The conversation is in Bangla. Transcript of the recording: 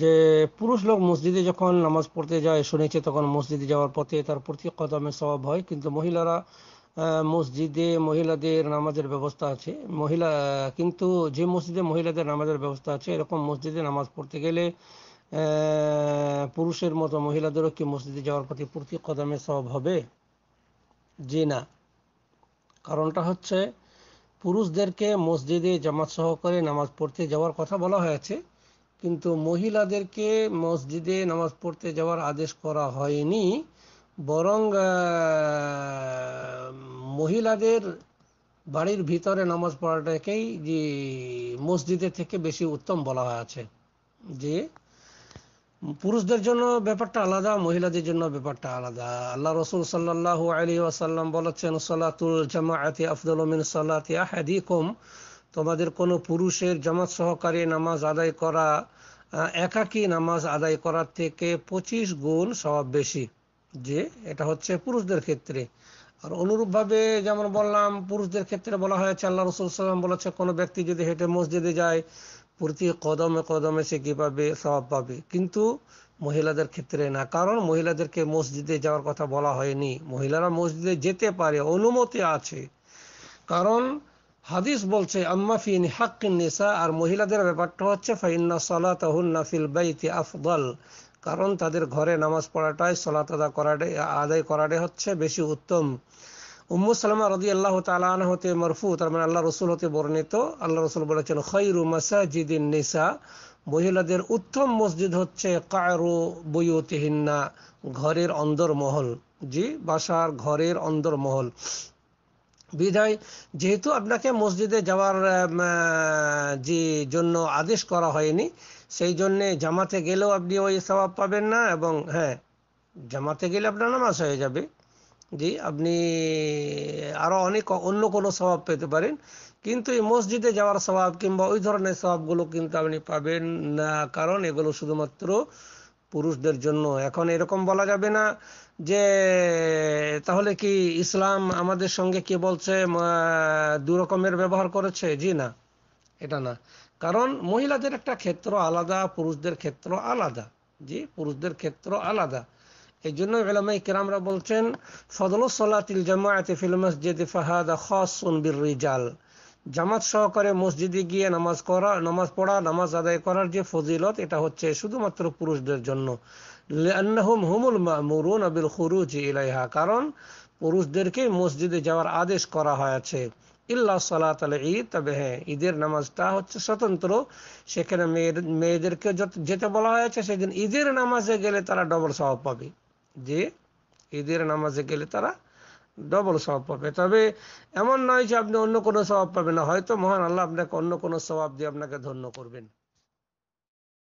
যে পুরুষ লোক মসজিদে যখন নামাজ পড়তে যায় শুনেছে তখন মসজিদে যাওয়ার পথে তার প্রতি কদমে স্বভাব হয় কিন্তু মহিলারা মসজিদে মহিলাদের নামাজের ব্যবস্থা আছে মহিলা কিন্তু যে মসজিদে মহিলাদের নামাজের ব্যবস্থা আছে এরকম মসজিদে নামাজ পড়তে গেলে পুরুষের মতো মহিলাদেরও কি মসজিদে যাওয়ার পথে প্রতি কদমে স্বভাব হবে জি না কারণটা হচ্ছে পুরুষদেরকে মসজিদে জামাত সহকারে নামাজ পড়তে যাওয়ার কথা বলা হয়েছে কিন্তু মহিলাদেরকে মসজিদে নামাজ পড়তে যাওয়ার আদেশ করা হয়নি বরং মহিলাদের বাড়ির ভিতরে নামাজ পড়াটাকেই যে মসজিদে থেকে বেশি উত্তম বলা হয়েছে যে পুরুষদের জন্য ব্যাপারটা আলাদা মহিলাদের জন্য ব্যাপারটা আলাদা আল্লাহ রসুল সাল্লাহ আলী আসাল্লাম বলেছেন সালাতুল জামায়াতি আফদুল মিন সালাতি আহাদিকুম তোমাদের কোনো পুরুষের জামাত সহকারে নামাজ আদায় করা একাকী নামাজ আদায় করার থেকে পঁচিশ গুণ সব বেশি যে এটা হচ্ছে পুরুষদের ক্ষেত্রে আর অনুরূপভাবে যেমন বললাম পুরুষদের ক্ষেত্রে বলা হয়েছে আল্লাহ রসুলাম বলেছে কোনো ব্যক্তি যদি হেঁটে মসজিদে যায় প্রতি কদমে কদমে সে কি পাবে স্বভাব পাবে কিন্তু মহিলাদের ক্ষেত্রে না কারণ মহিলাদেরকে মসজিদে যাওয়ার কথা বলা হয়নি মহিলারা মসজিদে যেতে পারে অনুমতি আছে কারণ হাদিস বলছে আম্মা ফি হাক্কিন নিসা আর মহিলাদের ব্যাপারটা হচ্ছে ফাইন্না সালাতাহুন্না ফিল বাইতি আফদল কারণ তাদের ঘরে নামাজ পড়াটাই সলাত আদা করাটাই আদায় করাটাই হচ্ছে বেশি উত্তম উম্মু সালামা রদি আল্লাহ তালান হতে মরফু তার মানে আল্লাহ রসুল হতে বর্ণিত আল্লাহ রসুল বলেছেন খৈরু মাসাজিদিন নিসা মহিলাদের উত্তম মসজিদ হচ্ছে কায়রু বইউতিহিন্না ঘরের অন্দর মহল জি বাসার ঘরের অন্দর মহল বিধায় যেহেতু আপনাকে মসজিদে যাওয়ার যে জন্য আদেশ করা হয়নি সেই জন্যে জামাতে গেলেও আপনি ওই স্বভাব পাবেন না এবং হ্যাঁ জামাতে গেলে আপনার নামাজ হয়ে যাবে জি আপনি আরো অনেক অন্য কোনো স্বভাব পেতে পারেন কিন্তু এই মসজিদে যাওয়ার স্বভাব কিংবা ওই ধরনের স্বভাবগুলো কিন্তু আপনি পাবেন না কারণ এগুলো শুধুমাত্র পুরুষদের জন্য এখন এরকম বলা যাবে না যে তাহলে কি ইসলাম আমাদের সঙ্গে কি বলছে দু রকমের ব্যবহার করেছে জি না এটা না কারণ মহিলাদের একটা ক্ষেত্র আলাদা পুরুষদের ক্ষেত্র আলাদা জি পুরুষদের ক্ষেত্র আলাদা এই জন্য এলামাই কেরামরা বলছেন ফদল জামায়াতে ফিল মসজিদে ফাহাদা খাসুন বিল রিজাল জামাত সহকারে মসজিদে গিয়ে নামাজ করা নামাজ পড়া নামাজ আদায় করার যে ফজিলত এটা হচ্ছে শুধুমাত্র পুরুষদের জন্য কারণ পুরুষদেরকে মসজিদে যাওয়ার আদেশ করা হয়েছে ইল্লা সালাত আল ঈদ তবে হ্যাঁ ঈদের নামাজটা হচ্ছে স্বতন্ত্র সেখানে মেয়ের মেয়েদেরকে যেতে বলা হয়েছে সেদিন ঈদের নামাজে গেলে তারা ডবল স্বভাব পাবে যে ঈদের নামাজে গেলে তারা ডবল স্বভাব পাবে তবে এমন নয় যে আপনি অন্য কোনো স্বভাব পাবেন না হয়তো মহান আল্লাহ আপনাকে অন্য কোনো স্বভাব দিয়ে আপনাকে ধন্য করবেন